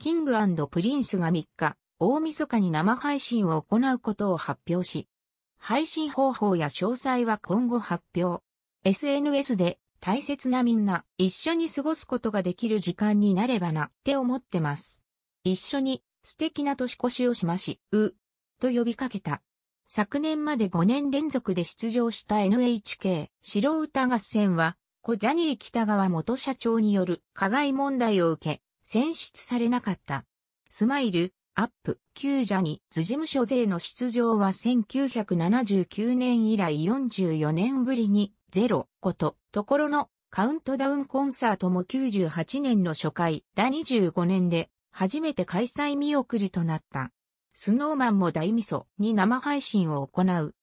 キングプリンスが3日、大晦日に生配信を行うことを発表し、配信方法や詳細は今後発表。SNS で大切なみんな一緒に過ごすことができる時間になればなって思ってます。一緒に素敵な年越しをしまし、う、と呼びかけた。昨年まで5年連続で出場した NHK 白歌合戦は、小ジャニー北川元社長による加害問題を受け、選出されなかった。スマイル、アップ、旧ジャニーズ事務所勢の出場は1979年以来44年ぶりにゼロこと、ところのカウントダウンコンサートも98年の初回、第25年で初めて開催見送りとなった。スノーマンも大味噌に生配信を行う